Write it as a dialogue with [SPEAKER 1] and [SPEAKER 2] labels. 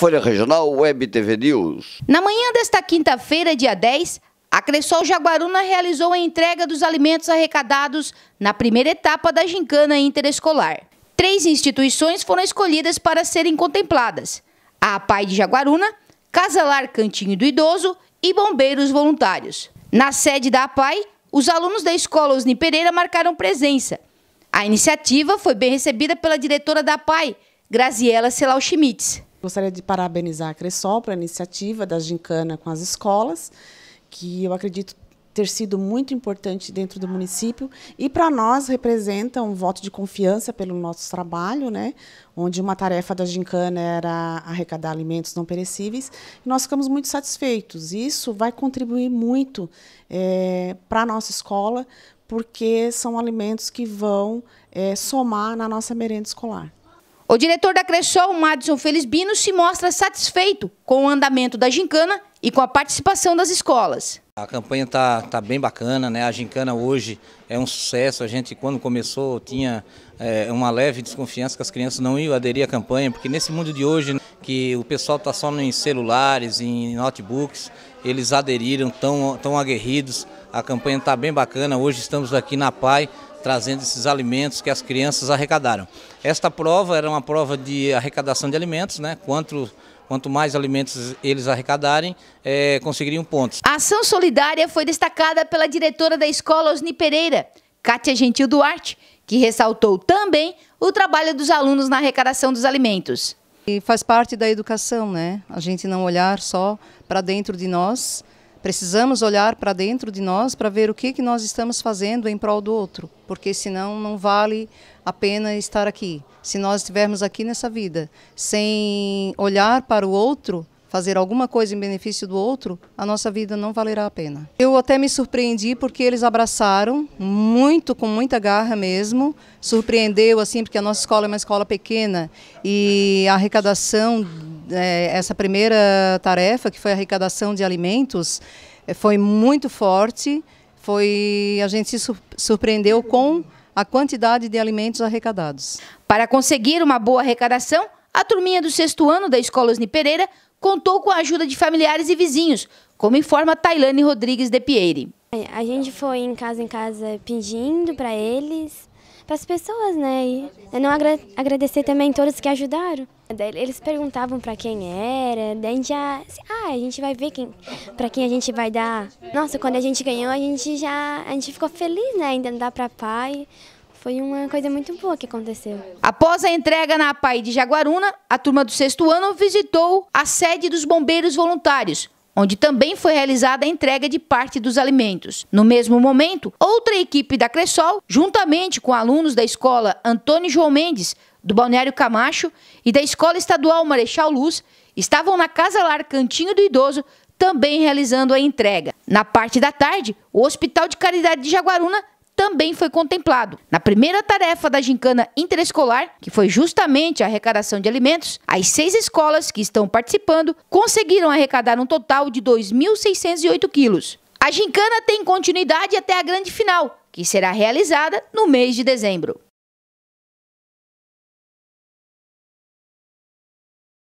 [SPEAKER 1] Folha Regional Web TV News.
[SPEAKER 2] Na manhã desta quinta-feira, dia 10, a Cressol Jaguaruna realizou a entrega dos alimentos arrecadados na primeira etapa da gincana interescolar. Três instituições foram escolhidas para serem contempladas. A APAI de Jaguaruna, Casalar Cantinho do Idoso e Bombeiros Voluntários. Na sede da APAI, os alunos da escola Osni Pereira marcaram presença. A iniciativa foi bem recebida pela diretora da APAI, Graziela Selau Schmitz.
[SPEAKER 3] Gostaria de parabenizar a Cressol pela iniciativa da Gincana com as escolas, que eu acredito ter sido muito importante dentro do município e para nós representa um voto de confiança pelo nosso trabalho, né? Onde uma tarefa da Gincana era arrecadar alimentos não perecíveis e nós ficamos muito satisfeitos. Isso vai contribuir muito é, eh, para a nossa escola, porque são alimentos que vão é, somar na nossa merenda escolar. O diretor da Cressol, Madison Felisbino, se
[SPEAKER 2] mostra satisfeito com o andamento da gincana e com a participação das escolas.
[SPEAKER 4] A campanha está tá bem bacana, né? a gincana hoje é um sucesso, a gente quando começou tinha é, uma leve desconfiança que as crianças não iam aderir à campanha, porque nesse mundo de hoje né, que o pessoal está só em celulares, em notebooks, eles aderiram, estão tão aguerridos, a campanha está bem bacana, hoje estamos aqui na PAI, trazendo esses alimentos que as crianças arrecadaram. Esta prova era uma prova de arrecadação de alimentos, né? Quanto, quanto mais alimentos eles arrecadarem, é, conseguiriam pontos.
[SPEAKER 2] A ação solidária foi destacada pela diretora da escola Osni Pereira, Kátia Gentil Duarte, que
[SPEAKER 5] ressaltou também o trabalho dos alunos na arrecadação dos alimentos. E faz parte da educação, né? A gente não olhar só para dentro de nós, Precisamos olhar para dentro de nós para ver o que, que nós estamos fazendo em prol do outro, porque senão não vale a pena estar aqui. Se nós estivermos aqui nessa vida sem olhar para o outro, fazer alguma coisa em benefício do outro, a nossa vida não valerá a pena. Eu até me surpreendi porque eles abraçaram muito, com muita garra mesmo. Surpreendeu, assim, porque a nossa escola é uma escola pequena e a arrecadação é, essa primeira tarefa, que foi a arrecadação de alimentos, é, foi muito forte. Foi a gente se surpreendeu com a quantidade de alimentos arrecadados. Para conseguir uma boa arrecadação, a turminha do sexto ano da Escola
[SPEAKER 2] Osni Pereira contou com a ajuda de familiares e vizinhos, como informa Tailane Rodrigues de Pieri.
[SPEAKER 1] É, a gente foi em casa em casa pedindo para eles, para as pessoas, né? E eu não agra agradecer também todos que ajudaram. Eles perguntavam para quem era, daí a gente já, assim, ah, a gente vai ver quem, para quem a gente vai dar. Nossa, quando a gente ganhou, a gente já, a gente ficou feliz, né? Ainda dá para pai. Foi uma coisa muito boa que aconteceu.
[SPEAKER 2] Após a entrega na PAI de Jaguaruna, a turma do sexto ano visitou a sede dos bombeiros voluntários, onde também foi realizada a entrega de parte dos alimentos. No mesmo momento, outra equipe da Cressol, juntamente com alunos da escola Antônio João Mendes, do Balneário Camacho e da Escola Estadual Marechal Luz, estavam na Casa Lar Cantinho do Idoso, também realizando a entrega. Na parte da tarde, o Hospital de Caridade de Jaguaruna também foi contemplado. Na primeira tarefa da gincana interescolar, que foi justamente a arrecadação de alimentos, as seis escolas que estão participando conseguiram arrecadar um total de 2.608 quilos. A gincana tem continuidade até a grande final, que será realizada no mês de dezembro.